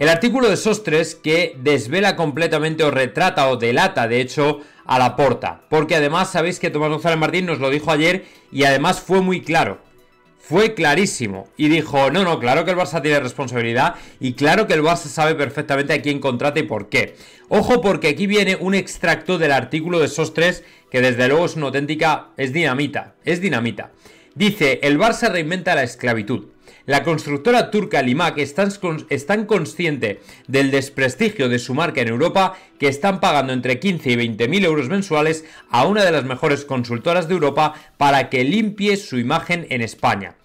El artículo de Sostres que desvela completamente o retrata o delata, de hecho, a la porta. Porque además sabéis que Tomás González Martín nos lo dijo ayer y además fue muy claro. Fue clarísimo y dijo, no, no, claro que el Barça tiene responsabilidad y claro que el Barça sabe perfectamente a quién contrata y por qué. Ojo porque aquí viene un extracto del artículo de Sostres que desde luego es una auténtica, es dinamita, es dinamita. Dice, el Barça reinventa la esclavitud. La constructora turca Limac es tan, consciente del desprestigio de su marca en Europa que están pagando entre 15 y 20 mil euros mensuales a una de las mejores consultoras de Europa para que limpie su imagen en España.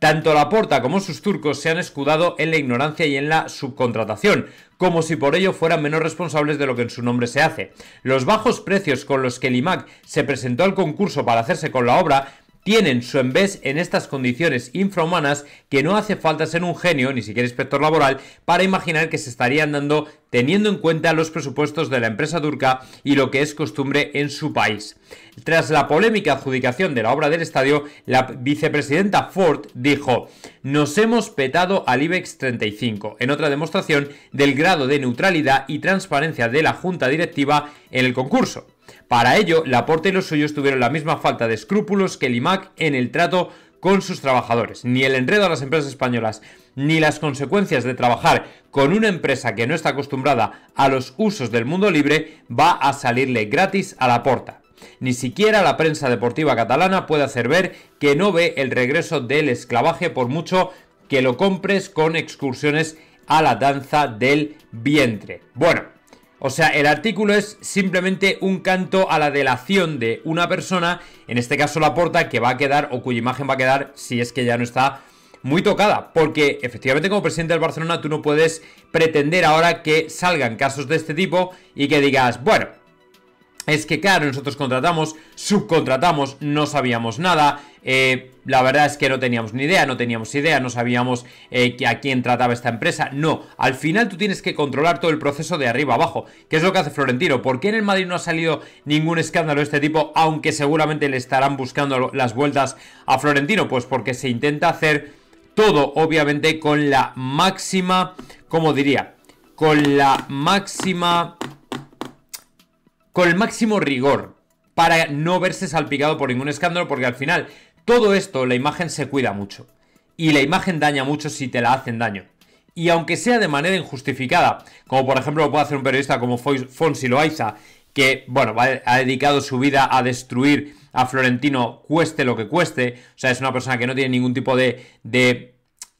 Tanto la Laporta como sus turcos se han escudado en la ignorancia y en la subcontratación, como si por ello fueran menos responsables de lo que en su nombre se hace. Los bajos precios con los que Limac se presentó al concurso para hacerse con la obra tienen su embés en estas condiciones infrahumanas que no hace falta ser un genio, ni siquiera inspector laboral, para imaginar que se estarían dando teniendo en cuenta los presupuestos de la empresa turca y lo que es costumbre en su país. Tras la polémica adjudicación de la obra del estadio, la vicepresidenta Ford dijo, nos hemos petado al IBEX 35, en otra demostración del grado de neutralidad y transparencia de la junta directiva en el concurso. Para ello, Laporte y los suyos tuvieron la misma falta de escrúpulos que el IMAC en el trato con sus trabajadores. Ni el enredo a las empresas españolas, ni las consecuencias de trabajar con una empresa que no está acostumbrada a los usos del mundo libre va a salirle gratis a la Ni siquiera la prensa deportiva catalana puede hacer ver que no ve el regreso del esclavaje por mucho que lo compres con excursiones a la danza del vientre. Bueno, o sea, el artículo es simplemente un canto a la delación de una persona, en este caso la porta, que va a quedar o cuya imagen va a quedar, si es que ya no está, muy tocada. Porque efectivamente como presidente del Barcelona tú no puedes pretender ahora que salgan casos de este tipo y que digas, bueno, es que claro, nosotros contratamos, subcontratamos, no sabíamos nada. Eh, la verdad es que no teníamos ni idea, no teníamos idea, no sabíamos eh, a quién trataba esta empresa. No, al final tú tienes que controlar todo el proceso de arriba abajo, que es lo que hace Florentino. ¿Por qué en el Madrid no ha salido ningún escándalo de este tipo, aunque seguramente le estarán buscando las vueltas a Florentino? Pues porque se intenta hacer todo, obviamente, con la máxima, como diría, con la máxima con el máximo rigor para no verse salpicado por ningún escándalo, porque al final todo esto, la imagen se cuida mucho. Y la imagen daña mucho si te la hacen daño. Y aunque sea de manera injustificada, como por ejemplo lo puede hacer un periodista como Fonsi Loaiza, que, bueno, ha dedicado su vida a destruir a Florentino cueste lo que cueste, o sea, es una persona que no tiene ningún tipo de, de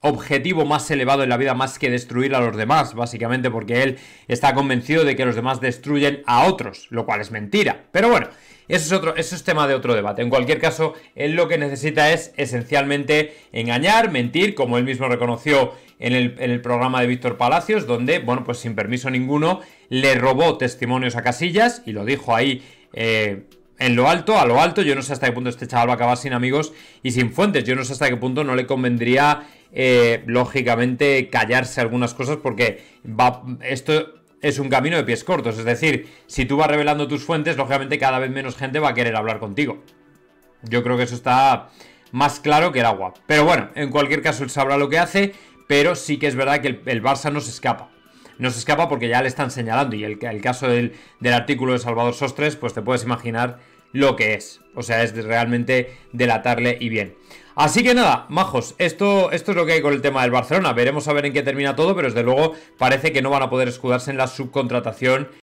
objetivo más elevado en la vida más que destruir a los demás, básicamente porque él está convencido de que los demás destruyen a otros, lo cual es mentira. Pero bueno, eso es, otro, eso es tema de otro debate. En cualquier caso, él lo que necesita es esencialmente engañar, mentir, como él mismo reconoció en el, programa de Víctor Palacios, donde, bueno, pues sin permiso ninguno, le robó testimonios a Casillas y lo dijo ahí. Eh, en lo alto, a lo alto. Yo no sé hasta qué punto este chaval va a acabar sin amigos y sin fuentes. Yo no sé hasta qué punto no le convendría, eh, lógicamente, callarse algunas cosas porque esto es un camino de pies cortos. Es decir, si tú vas revelando tus fuentes, lógicamente cada vez menos gente va a querer hablar contigo. Yo creo que eso está más claro que el agua. Pero bueno, en cualquier caso él sabrá lo que hace, pero sí que es verdad que el, el Barça no se escapa. No se escapa porque ya le están señalando. Y el, caso del, artículo de Salvador Sostres, pues te puedes imaginar lo que es. O sea, es realmente delatarle y bien. Así que nada, majos, esto, esto es lo que hay con el tema del Barcelona. Veremos a ver en qué termina todo, pero desde luego parece que no van a poder escudarse en la subcontratación